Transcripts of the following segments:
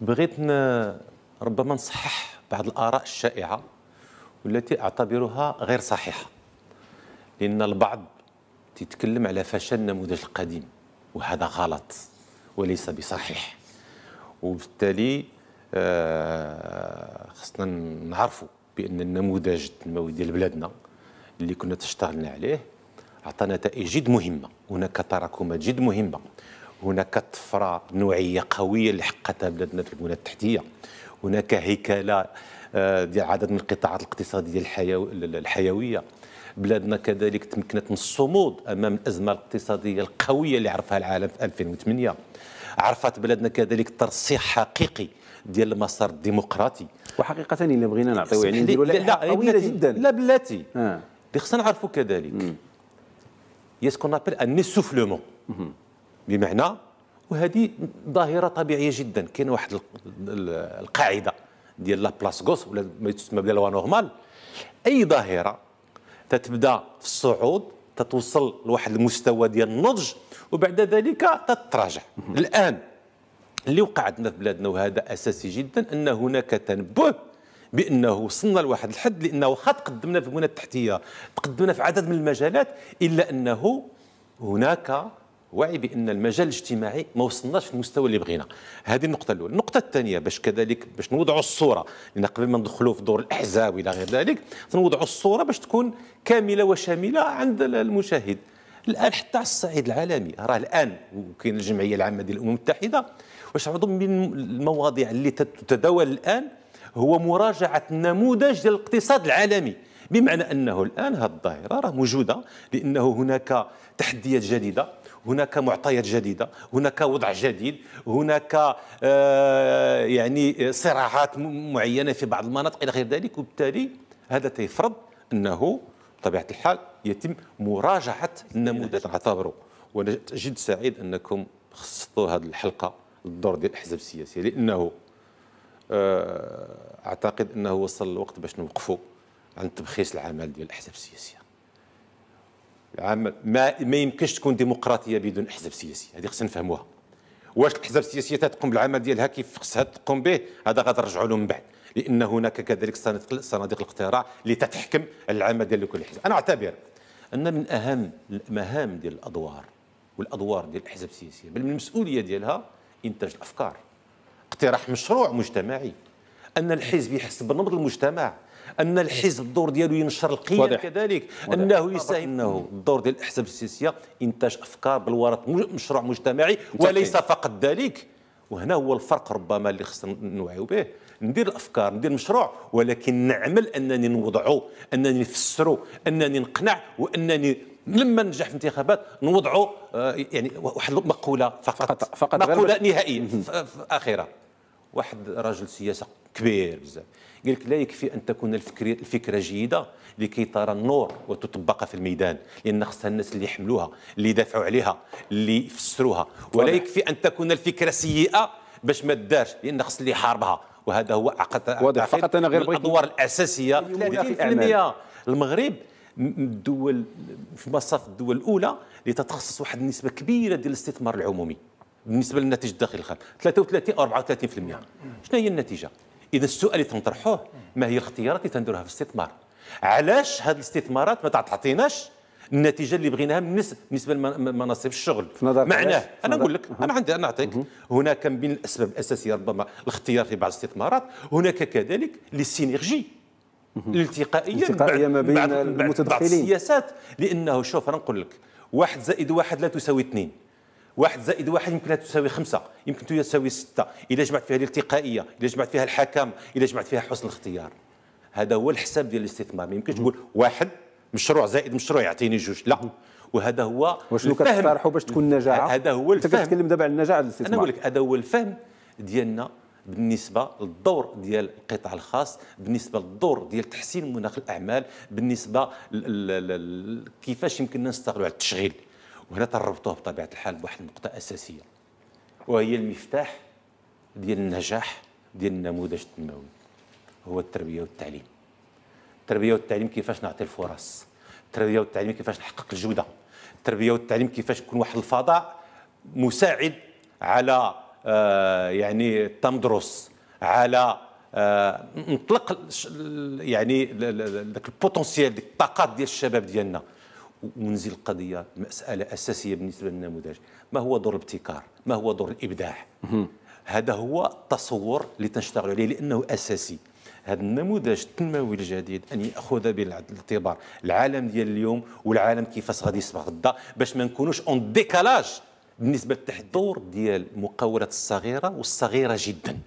بغيت ربما نصحح بعض الآراء الشائعة والتي أعتبرها غير صحيحة لأن البعض تتكلم على فشل النموذج القديم وهذا غلط وليس بصحيح وبالتالي آه، خصنا نعرفوا بأن النموذج التنموي ديال بلادنا اللي كنا تشتغلنا عليه عطى نتائج جد مهمة هناك تراكمات جد مهمة هناك طفره نوعيه قويه اللي حققتها بلادنا في البنى التحتيه هناك هيكله آه، ديال عدد من القطاعات الاقتصاديه الحيويه بلادنا كذلك تمكنت من الصمود امام الازمه الاقتصاديه القويه اللي عرفها العالم في 2008 عرفت بلادنا كذلك ترسيخ حقيقي ديال المسار الديمقراطي وحقيقه الا بغينا نعطيو يعني نديرو لا طويله جدا لا بلاتي آه. اللي آه. خصنا نعرفوا كذلك يسكون ابل ان essoufflement بمعنى وهذه ظاهره طبيعيه جدا كاين واحد القاعده ديال لابلاسكوس ولا ما تسمى بلا نورمال اي ظاهره تتبدا في الصعود تتوصل لواحد المستوى ديال النضج وبعد ذلك تتراجع الان اللي وقع عندنا في بلادنا وهذا اساسي جدا ان هناك تنبه بانه وصلنا لواحد الحد لانه واخا تقدمنا في البنى التحتيه تقدمنا في عدد من المجالات الا انه هناك وعي بان المجال الاجتماعي ما وصلناش في المستوى اللي بغينا هذه النقطه الاولى النقطه الثانيه باش كذلك باش نوضعوا الصوره لان قبل ما ندخلوا في دور الاحزاب الى غير ذلك نوضعوا الصوره باش تكون كامله وشامله عند المشاهد الان حتى على الصعيد العالمي راه الان وكاين الجمعيه العامه ديال الامم المتحده واش عضو من المواضيع اللي تتداول الان هو مراجعه النموذج ديال الاقتصاد العالمي بمعنى انه الان هذه الظاهره راه موجوده لانه هناك تحديات جديده هناك معطيات جديده هناك وضع جديد هناك آه، يعني صراعات معينه في بعض المناطق الى غير ذلك وبالتالي هذا تيفرض انه بطبيعه الحال يتم مراجعه النموذج نعتبره وانا جد سعيد انكم خصصتوا هذه الحلقه للدور ديال الاحزاب السياسيه لانه آه، اعتقد انه وصل الوقت باش نوقفوا عن تبخيص العمل ديال الاحزاب السياسيه ما ما يمكنش تكون ديمقراطيه بدون حزب سياسي هذه خصنا نفهموها واش الاحزاب السياسيه تقوم بالعمل ديالها كيف خصها تقوم به هذا غنرجعوا له من بعد لان هناك كذلك صناديق الاقتراع اللي تتحكم العمل ديال كل حزب انا اعتبر ان من اهم المهام ديال الادوار والادوار ديال الاحزاب السياسيه بل من المسؤوليه ديالها انتاج الافكار اقتراح مشروع مجتمعي ان الحزب يحس بنبض المجتمع ان الحزب الدور ديالو ينشر القيم واضح. كذلك واضح. انه يساهم انه الدور ديال الاحزاب السياسيه انتاج افكار بالورث مشروع مجتمعي وليس فقط ذلك وهنا هو الفرق ربما اللي خصنا نوعيو به ندير الافكار ندير مشروع ولكن نعمل انني نوضعو انني نفسرو انني نقنع وانني لما ننجح في الانتخابات نوضعو آه، يعني واحد المقوله فقط فقط, فقط مقوله نهائيه اخيره واحد راجل سياسه كبير بزاف قال لك لا يكفي ان تكون الفكرة, الفكره جيده لكي ترى النور وتطبق في الميدان لان خصها الناس اللي يحملوها اللي يدافعوا عليها اللي يفسروها ولا يكفي ان تكون الفكره سيئه باش ما تدارش لان خص اللي يحاربها وهذا هو واضح فقط انا غير بغيت الادوار الاساسيه 30% المغرب الدول في مصاف الدول الاولى اللي تتخصص واحد النسبه كبيره ديال الاستثمار العمومي بالنسبه للناتج الداخلي الخام 33 او 34% شنو هي النتيجه؟ اذا السؤال اللي تنطرحوه ما هي الاختيارات اللي تنديروها في الاستثمار؟ علاش هذه الاستثمارات ما تعطيناش النتيجه اللي بغيناها بالنسبه لمناصب الشغل معناه انا نقول لك انا عندي انا نعطيك هناك من الاسباب الاساسيه ربما الاختيار في بعض الاستثمارات هناك كذلك لي سينيرجي الالتقائيه التقائيه ما بين المتدخلين بعض السياسات لانه شوف انا نقول لك واحد زائد واحد لا تساوي اثنين واحد زائد واحد يمكن تساوي خمسة يمكن تساوي ستة إذا جمعت فيها الالتقائية إذا جمعت فيها الحكم إذا جمعت فيها حسن الاختيار هذا هو الحساب ديال الاستثمار ما يمكنش تقول واحد مشروع زائد مشروع يعطيني جوج لا وهذا هو وشنو كتقترحوا باش تكون نجاعه هذا هو الفهم انت كتكلم دابا على النجاعه الاستثمار انا نقول لك هذا هو الفهم ديالنا بالنسبه للدور ديال القطاع الخاص بالنسبه للدور ديال تحسين مناخ الاعمال بالنسبه كيفاش يمكننا نستغلوا على التشغيل وهنا تربطوه بطبيعه الحال بواحد النقطه اساسيه وهي المفتاح ديال النجاح ديال النموذج التنموي هو التربيه والتعليم التربيه والتعليم كيفاش نعطي الفرص التربيه والتعليم كيفاش نحقق الجوده التربيه والتعليم كيفاش يكون واحد الفضاء مساعد على آه يعني التمدرس على آه نطلق يعني ذاك البوتنسيال ديك الطاقات ديال الشباب ديالنا ونزيل القضيه مساله اساسيه بالنسبه للنموذج ما هو دور الابتكار ما هو دور الابداع هذا هو التصور اللي تنشتغل عليه لانه اساسي هذا النموذج التنموي الجديد ان ياخذ بالاعتبار العالم ديال اليوم والعالم كيفاش غادي يصبح غدا باش ما نكونوش اون ديكالاج بالنسبه للتحضور ديال المقاولات الصغيره والصغيره جدا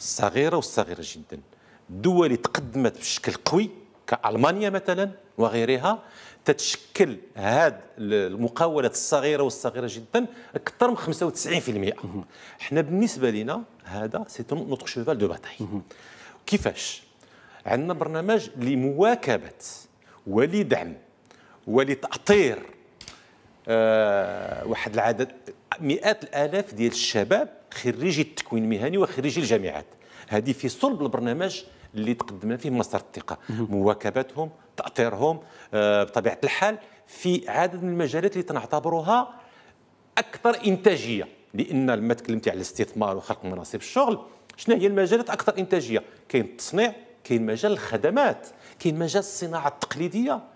الصغيره والصغيره جدا الدول تقدمت بشكل قوي كألمانيا مثلا وغيرها تتشكل هاد المقاولات الصغيره والصغيره جدا اكثر من 95% حنا بالنسبه لنا هذا سي نوتر شوفال دو باتاي كيفاش عندنا برنامج لمواكبه ولدعم ولتاطير آه واحد العدد مئات الالاف ديال الشباب خريجي التكوين المهني وخريجي الجامعات هذه في صلب البرنامج اللي تقدمنا فيه مصدر الثقه مواكبتهم تاطيرهم آه، بطبيعه الحال في عدد من المجالات اللي تنعتبرها اكثر انتاجيه لان لما تكلمتي على الاستثمار وخلق مناصب الشغل شنو هي المجالات اكثر انتاجيه كاين التصنيع كاين مجال الخدمات كاين مجال الصناعه التقليديه